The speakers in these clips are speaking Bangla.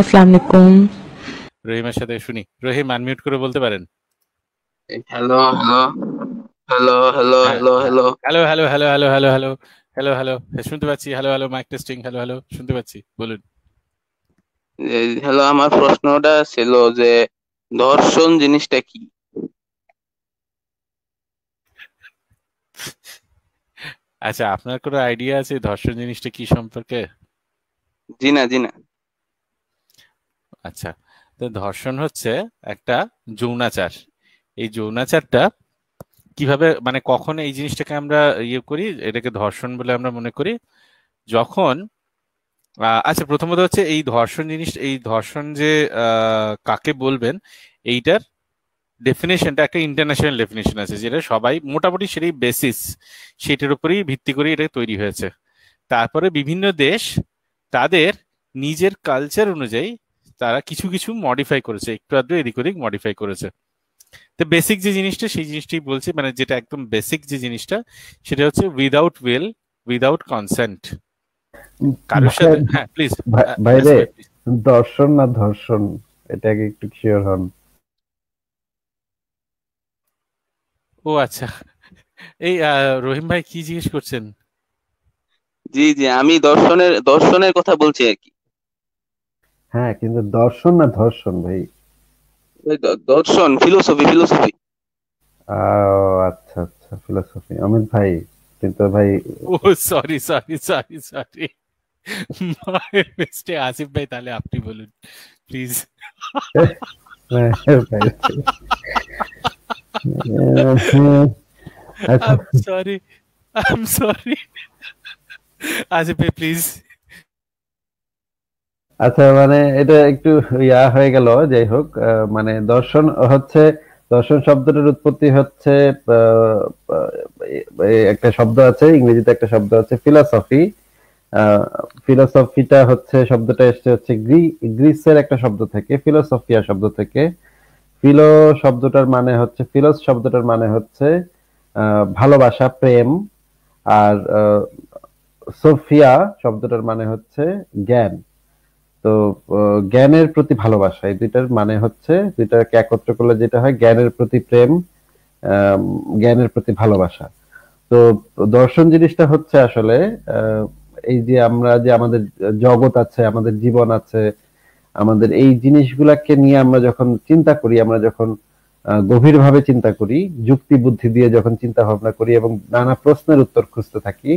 আসসালামু আলাইকুম রহিমের সাথে শুনি রহিম আনমিউট করে বলতে পারেন hello hello hello hello hello hello hello hello hello hello hello hello hello শুনতে পাচ্ছি hello hello mic testing hello hello শুনতে পাচ্ছি বলুন হ্যালো আমার প্রশ্নটা ছিল যে ধর্ষণ জিনিসটা কি আচ্ছা আপনার কোনো আইডিয়া আছে ধর্ষণ জিনিসটা কি সম্পর্কে জি না জি না আচ্ছা তো ধর্ষণ হচ্ছে একটা যৌনাচার এই যৌনাচারটা কিভাবে মানে কখন এই জিনিসটাকে আমরা ইয়ে করি এটাকে ধর্ষণ বলে আমরা মনে করি যখন আচ্ছা প্রথমত হচ্ছে এই ধর্ষণ জিনিস এই ধর্ষণ যে কাকে বলবেন এইটার ডেফিনেশনটা একটা ইন্টারন্যাশনাল ডেফিনেশন আছে যেটা সবাই মোটামুটি সেটাই বেসিস সেটার উপরেই ভিত্তি করে এটা তৈরি হয়েছে তারপরে বিভিন্ন দেশ তাদের নিজের কালচার অনুযায়ী তারা কিছু কিছু মডিফাই করেছে একটু আধটু এদিক ওদিক মডিফাই করেছে তো বেসিক যে জিনিসটা সেই জিনিসটি বলছি মানে যেটা একদম বেসিক যে জিনিসটা সেটা হচ্ছে উইদাউট উইল উইদাউট কনসেন্ট কারোর সাথে হ্যাঁ প্লিজ ভাই দর্শন না ধর্ষণ এটাকে একটু শিওর হন ও আচ্ছা এই রহিম ভাই কি জিজ্ঞেস করছেন জি জি আমি দর্শনের দর্শনের কথা বলছি আর কি হ্যাঁ কিন্তু দর্শন না ধর্ষণ ভাই দর্শন ফিলোসফি ফিলোসফি আচ্ছা আচ্ছা ফিলোসফি অমিত ভাই কিন্তু ভাই ও sorry sorry sorry sorry mister Asif ভাই তাহলে আপনি বলুন প্লিজ সরি সরি আসিফ ভাই প্লিজ আচ্ছা মানে এটা একটু ইয়া হয়ে গেল যাই হোক মানে দর্শন হচ্ছে দর্শন শব্দটার উৎপত্তি হচ্ছে একটা শব্দ আছে ইংরেজিতে একটা শব্দ আছে ফিলসফি ফিলসফিটা হচ্ছে শব্দটা এসছে হচ্ছে গ্রিসের একটা শব্দ থেকে ফিলোসফিয়া শব্দ থেকে ফিলো শব্দটার মানে হচ্ছে ফিলোস শব্দটার মানে হচ্ছে ভালোবাসা প্রেম আর সোফিয়া শব্দটার মানে হচ্ছে জ্ঞান তো জ্ঞানের প্রতি ভালোবাসা এই দুইটার মানে হচ্ছে দুইটাকে একত্র করলে যেটা হয় জ্ঞানের প্রতি প্রেম জ্ঞানের প্রতি ভালোবাসা তো দর্শন জিনিসটা হচ্ছে আসলে এই যে আমরা যে আমাদের জগৎ আছে আমাদের জীবন আছে আমাদের এই জিনিসগুলাকে নিয়ে আমরা যখন চিন্তা করি আমরা যখন গভীরভাবে চিন্তা করি যুক্তি বুদ্ধি দিয়ে যখন চিন্তা ভাবনা করি এবং নানা প্রশ্নের উত্তর খুঁজতে থাকি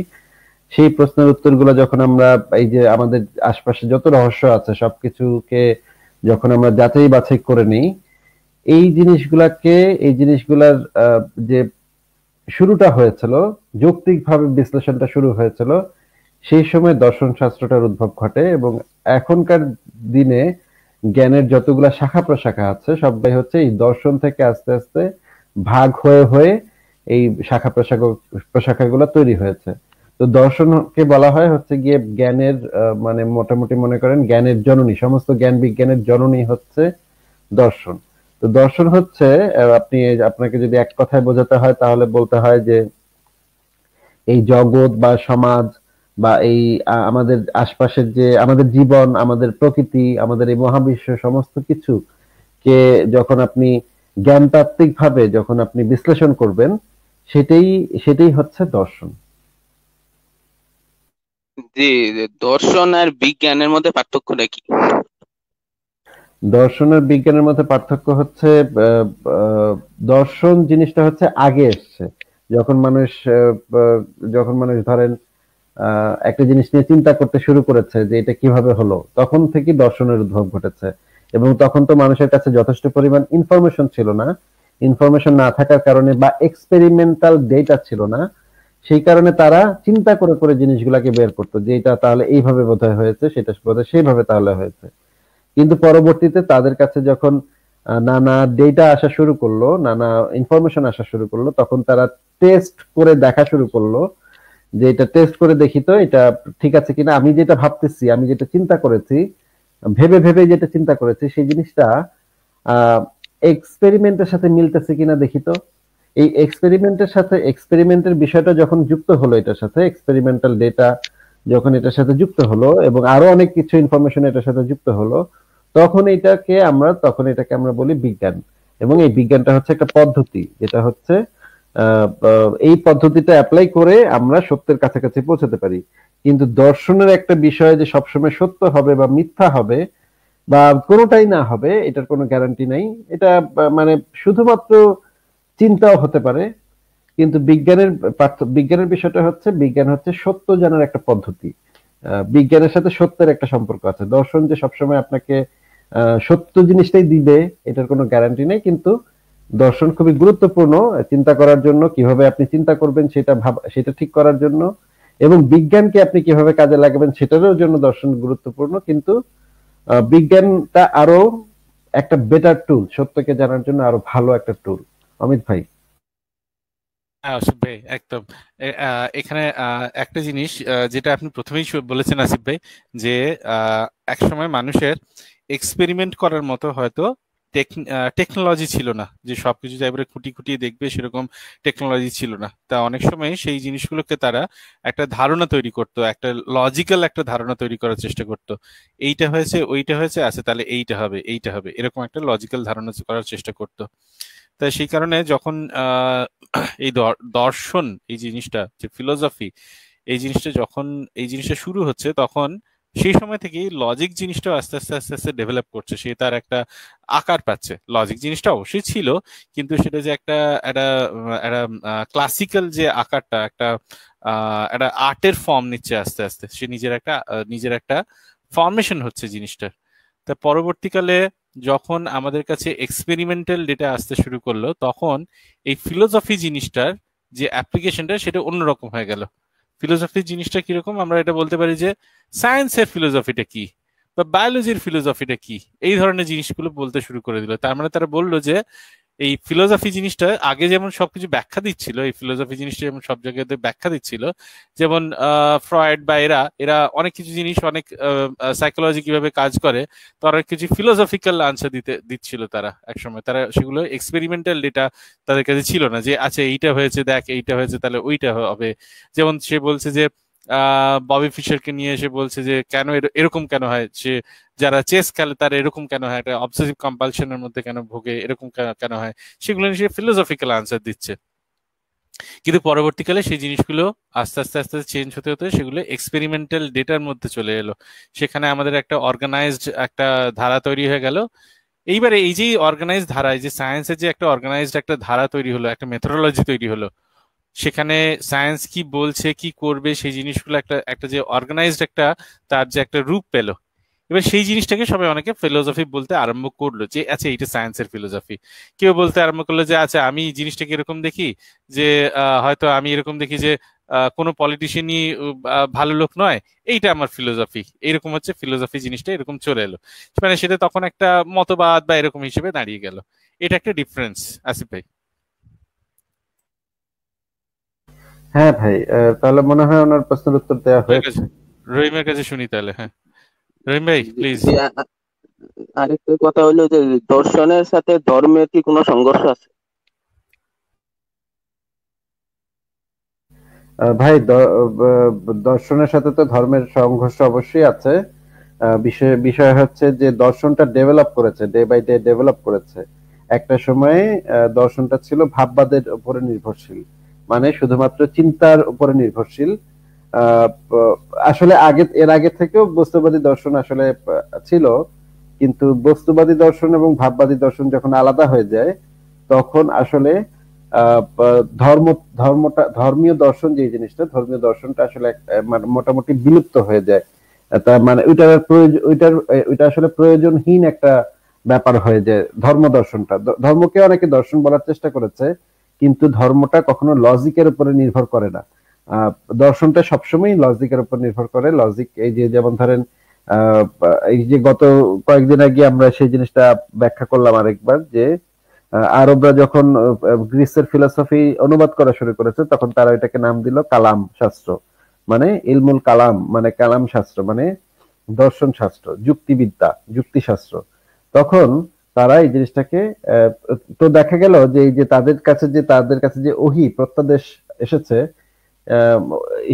সেই প্রশ্নের উত্তরগুলো যখন আমরা এই যে আমাদের আশপাশে যত রহস্য আছে সবকিছুকে যখন আমরা যাচাই বাছাই করে নিই এই জিনিসগুলাকে এই জিনিসগুলার যে শুরুটা হয়েছিল যৌক্তিকভাবে বিশ্লেষণটা শুরু হয়েছিল সেই সময় দর্শন শাস্ত্রটার উদ্ভব ঘটে এবং এখনকার দিনে জ্ঞানের যতগুলা শাখা প্রশাখা আছে সবাই হচ্ছে এই দর্শন থেকে আস্তে আস্তে ভাগ হয়ে হয়ে এই শাখা প্রশাখা প্রশাখাগুলো তৈরি হয়েছে তো দর্শনকে বলা হয় হচ্ছে গিয়ে জ্ঞানের মানে মোটামুটি মনে করেন জ্ঞানের জননী সমস্ত জ্ঞান বিজ্ঞানের জননী হচ্ছে দর্শন তো দর্শন হচ্ছে আপনি আপনাকে যদি এক কথায় বোঝাতে হয় তাহলে বলতে হয় যে এই জগৎ বা সমাজ বা এই আমাদের আশপাশের যে আমাদের জীবন আমাদের প্রকৃতি আমাদের এই মহাবিশ্ব সমস্ত কিছু কে যখন আপনি জ্ঞানতাত্ত্বিক ভাবে যখন আপনি বিশ্লেষণ করবেন সেটাই সেটাই হচ্ছে দর্শন যে দর্শন আর বিজ্ঞানের মধ্যে পার্থক্যটা কি দর্শন আর বিজ্ঞানের মধ্যে পার্থক্য হচ্ছে দর্শন জিনিসটা হচ্ছে আগে এসছে যখন মানুষ যখন মানুষ ধরেন একটা জিনিস নিয়ে চিন্তা করতে শুরু করেছে যে এটা কিভাবে হলো তখন থেকে দর্শনের উদ্ভব ঘটেছে এবং তখন তো মানুষের কাছে যথেষ্ট পরিমাণ ইনফরমেশন ছিল না ইনফরমেশন না থাকার কারণে বা এক্সপেরিমেন্টাল ডেটা ছিল না সেই কারণে তারা চিন্তা করে করে জিনিসগুলাকে বের করতো যে এটা তাহলে এইভাবে বোধহয় হয়েছে সেটা বোধহয় সেইভাবে তাহলে হয়েছে কিন্তু পরবর্তীতে তাদের কাছে যখন নানা ডেটা আসা শুরু করলো নানা ইনফরমেশন আসা শুরু করলো তখন তারা টেস্ট করে দেখা শুরু করলো যে এটা টেস্ট করে দেখি তো এটা ঠিক আছে কিনা আমি যেটা ভাবতেছি আমি যেটা চিন্তা করেছি ভেবে ভেবে যেটা চিন্তা করেছি সেই জিনিসটা এক্সপেরিমেন্টের সাথে মিলতেছে কিনা দেখি তো এই এক্সপেরিমেন্টের সাথে এক্সপেরিমেন্টের বিষয়টা যখন যুক্ত হলো এটার সাথে এক্সপেরিমেন্টাল ডেটা যখন এটার সাথে যুক্ত হলো এবং আরো অনেক কিছু ইনফরমেশন এটার সাথে যুক্ত হলো তখন এটাকে আমরা তখন এটাকে আমরা বলি বিজ্ঞান এবং এই বিজ্ঞানটা হচ্ছে একটা পদ্ধতি যেটা হচ্ছে এই পদ্ধতিটা অ্যাপ্লাই করে আমরা সত্যের কাছাকাছি পৌঁছাতে পারি কিন্তু দর্শনের একটা বিষয় যে সবসময় সত্য হবে বা মিথ্যা হবে বা কোনোটাই না হবে এটার কোনো গ্যারান্টি নাই এটা মানে শুধুমাত্র চিন্তাও হতে পারে কিন্তু বিজ্ঞানের বিজ্ঞানের বিষয়টা হচ্ছে বিজ্ঞান হচ্ছে সত্য জানার একটা পদ্ধতি বিজ্ঞানের সাথে সত্যের একটা সম্পর্ক আছে দর্শন যে সবসময় আপনাকে সত্য জিনিসটাই দিবে এটার কোনো গ্যারান্টি নেই কিন্তু দর্শন খুবই গুরুত্বপূর্ণ চিন্তা করার জন্য কিভাবে আপনি চিন্তা করবেন সেটা ভাব সেটা ঠিক করার জন্য এবং বিজ্ঞানকে আপনি কিভাবে কাজে লাগাবেন সেটারও জন্য দর্শন গুরুত্বপূর্ণ কিন্তু বিজ্ঞানটা আরো একটা বেটার টুল সত্যকে জানার জন্য আরো ভালো একটা টুল অমিত ভাই আসিফ ভাই একদম এখানে একটা জিনিস যেটা আপনি প্রথমেই বলেছেন আসিফ ভাই যে একসময় মানুষের এক্সপেরিমেন্ট করার মতো হয়তো টেকনোলজি ছিল না যে সবকিছু এবারে খুঁটি খুঁটিয়ে দেখবে সেরকম টেকনোলজি ছিল না তা অনেক সময় সেই জিনিসগুলোকে তারা একটা ধারণা তৈরি করত একটা লজিক্যাল একটা ধারণা তৈরি করার চেষ্টা করত এইটা হয়েছে ওইটা হয়েছে আছে আচ্ছা তাহলে এইটা হবে এইটা হবে এরকম একটা লজিক্যাল ধারণা করার চেষ্টা করতো তাই সেই কারণে যখন এই দর্শন এই জিনিসটা যে ফিলোসফি এই জিনিসটা যখন এই জিনিসটা শুরু হচ্ছে তখন সেই সময় থেকে লজিক জিনিসটা আস্তে আস্তে আস্তে আস্তে ডেভেলপ করছে সে তার একটা আকার পাচ্ছে লজিক জিনিসটা অবশ্যই ছিল কিন্তু সেটা যে একটা একটা একটা ক্লাসিক্যাল যে আকারটা একটা একটা আর্টের ফর্ম নিচ্ছে আস্তে আস্তে সে নিজের একটা নিজের একটা ফর্মেশন হচ্ছে জিনিসটার তা পরবর্তীকালে যখন আমাদের কাছে এক্সপেরিমেন্টাল ডেটা আসতে শুরু করলো তখন এই ফিলোসফি জিনিসটার যে অ্যাপ্লিকেশনটা সেটা অন্যরকম হয়ে গেল ফিলোসফি জিনিসটা কিরকম আমরা এটা বলতে পারি যে সায়েন্সের ফিলোসফিটা কি বা বায়োলজির ফিলোসফিটা কি এই ধরনের জিনিসগুলো বলতে শুরু করে দিল তার মানে তারা বললো যে এই ফিলোসফি জিনিসটা আগে যেমন সবকিছু ব্যাখ্যা দিচ্ছিল এই ফিলোসফি জিনিসটা যেমন সব জায়গাতে ব্যাখ্যা দিচ্ছিল যেমন ফ্রয়েড বা এরা এরা অনেক কিছু জিনিস অনেক সাইকোলজি কিভাবে কাজ করে তো অনেক কিছু ফিলোসফিক্যাল আনসার দিতে দিচ্ছিল তারা একসময় তারা সেগুলো এক্সপেরিমেন্টাল ডেটা তাদের কাছে ছিল না যে আচ্ছা এইটা হয়েছে দেখ এইটা হয়েছে তাহলে ওইটা হবে যেমন সে বলছে যে ববি ফিশারকে নিয়ে এসে বলছে যে কেন এরকম কেন হয় সে যারা চেস খেলে তারা এরকম কেন হয় একটা অবসেসিভ কম্পালশনের মধ্যে কেন ভোগে এরকম কেন হয় সেগুলো নিয়ে সে ফিলোসফিক্যাল আনসার দিচ্ছে কিন্তু পরবর্তীকালে সেই জিনিসগুলো আস্তে আস্তে আস্তে চেঞ্জ হতে হতে সেগুলো এক্সপেরিমেন্টাল ডেটার মধ্যে চলে এলো সেখানে আমাদের একটা অর্গানাইজড একটা ধারা তৈরি হয়ে গেল এইবারে এই যে অর্গানাইজ ধারা এই যে সায়েন্সের যে একটা অর্গানাইজড একটা ধারা তৈরি হলো একটা মেথোডোলজি তৈরি হলো সেখানে সায়েন্স কি বলছে কি করবে সেই জিনিসগুলো একটা একটা যে অর্গানাইজড একটা তার যে একটা রূপ পেল এবার সেই জিনিসটাকে সবাই অনেকে ফিলোসফি বলতে আরম্ভ করলো যে আচ্ছা এইটা সায়েন্সের ফিলোসফি কেউ বলতে আরম্ভ করলো যে আচ্ছা আমি জিনিসটাকে এরকম দেখি যে হয়তো আমি এরকম দেখি যে কোনো পলিটিশিয়ানই ভালো লোক নয় এইটা আমার ফিলোসফি এরকম হচ্ছে ফিলোসফি জিনিসটা এরকম চলে এলো মানে সেটা তখন একটা মতবাদ বা এরকম হিসেবে দাঁড়িয়ে গেল এটা একটা ডিফারেন্স আসিফ ভাই হ্যাঁ ভাই তাহলে মনে হয় ওনার প্রশ্নের উত্তর দেওয়া গেছে রহিমের কাছে শুনি তাহলে হ্যাঁ রহিম ভাই প্লিজ আরেকটা কথা হলো যে দর্শনের সাথে ধর্মের কি কোনো সংঘর্ষ আছে ভাই দর্শনের সাথে তো ধর্মের সংঘর্ষ অবশ্যই আছে বিষয় বিষয় হচ্ছে যে দর্শনটা ডেভেলপ করেছে ডে বাই ডে ডেভেলপ করেছে একটা সময়ে দর্শনটা ছিল ভাববাদের উপরে নির্ভরশীল মানে শুধুমাত্র চিন্তার উপরে নির্ভরশীল আসলে আগে এর আগে থেকেও বস্তুবাদী দর্শন আসলে ছিল কিন্তু বস্তুবাদী দর্শন এবং ভাববাদী দর্শন যখন আলাদা হয়ে যায় তখন আসলে ধর্ম ধর্মটা ধর্মীয় দর্শন যে জিনিসটা ধর্মীয় দর্শনটা আসলে মানে মোটামুটি বিলুপ্ত হয়ে যায় তার মানে ওইটার ওইটার ওইটা আসলে প্রয়োজনহীন একটা ব্যাপার হয়ে যায় ধর্ম দর্শনটা ধর্মকে অনেকে দর্শন বলার চেষ্টা করেছে কিন্তু ধর্মটা কখনো লজিকের উপরে নির্ভর করে না দর্শনটা সবসময় লজিকের উপর নির্ভর করে লজিক এই যে যেমন ধরেন এই যে গত কয়েকদিন আগে আমরা সেই জিনিসটা ব্যাখ্যা করলাম আরেকবার যে আরবরা যখন গ্রিসের ফিলোসফি অনুবাদ করা শুরু করেছে তখন তারা এটাকে নাম দিল কালাম শাস্ত্র মানে ইলমুল কালাম মানে কালাম শাস্ত্র মানে দর্শন শাস্ত্র যুক্তিবিদ্যা যুক্তিশাস্ত্র তখন তারা এই জিনিসটাকে তো দেখা গেল যে এই যে তাদের কাছে যে তাদের কাছে যে ওহি প্রত্যাদেশ এসেছে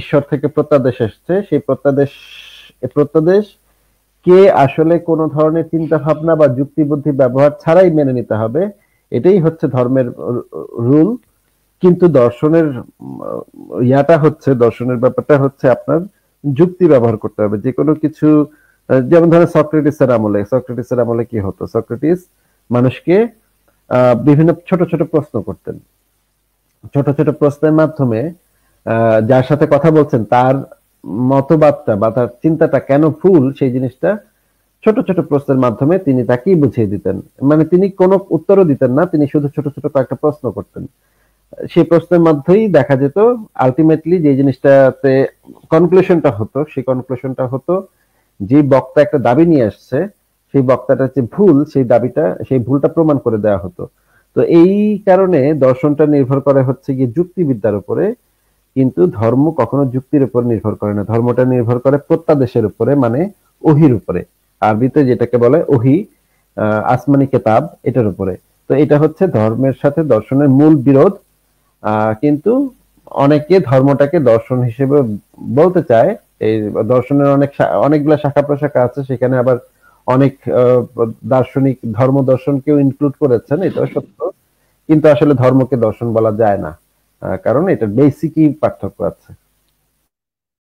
ঈশ্বর থেকে প্রত্যাদেশ এসেছে সেই প্রত্যাদেশ প্রত্যাদেশ কে আসলে কোনো ধরনের চিন্তা ভাবনা বা যুক্তিবুদ্ধি ব্যবহার ছাড়াই মেনে নিতে হবে এটাই হচ্ছে ধর্মের রুল কিন্তু দর্শনের ইয়াটা হচ্ছে দর্শনের ব্যাপারটা হচ্ছে আপনার যুক্তি ব্যবহার করতে হবে যে কোনো কিছু যেমন ধরেন সক্রেটিসের আমলে সক্রেটিসের আমলে কি হতো সক্রেটিস মানুষকে বিভিন্ন ছোট ছোট প্রশ্ন করতেন ছোট ছোট প্রশ্নের মাধ্যমে যার সাথে কথা বলছেন তার মতবাদটা বা তার চিন্তাটা কেন ভুল সেই জিনিসটা ছোট ছোট প্রশ্নের মাধ্যমে তিনি তাকেই বুঝিয়ে দিতেন মানে তিনি কোনো উত্তরও দিতেন না তিনি শুধু ছোট ছোট কয়েকটা প্রশ্ন করতেন সেই প্রশ্নের মাধ্যমেই দেখা যেত আলটিমেটলি যে জিনিসটাতে কনক্লুশনটা হতো সেই কনক্লুশনটা হতো যে বক্তা একটা দাবি নিয়ে আসছে সেই বক্তাটা যে ভুল সেই দাবিটা সেই ভুলটা প্রমাণ করে দেওয়া হতো তো এই কারণে দর্শনটা নির্ভর করে হচ্ছে গিয়ে যুক্তিবিদ্যার উপরে কিন্তু ধর্ম কখনো যুক্তির উপর নির্ভর করে না ধর্মটা নির্ভর করে প্রত্যাদেশের উপরে মানে ওহির উপরে আরবিতে যেটাকে বলে ওহি আসমানি কেতাব এটার উপরে তো এটা হচ্ছে ধর্মের সাথে দর্শনের মূল বিরোধ কিন্তু অনেকে ধর্মটাকে দর্শন হিসেবে বলতে চায় এই দর্শনের অনেক অনেকগুলো শাখা প্রশাখা আছে সেখানে আবার অনেক দার্শনিক ধর্ম দর্শনকেও ইনক্লুড করেছেন এটা সত্য কিন্তু আসলে ধর্মকে দর্শন বলা যায় না কারণ এটা বেসিকই পার্থক্য আছে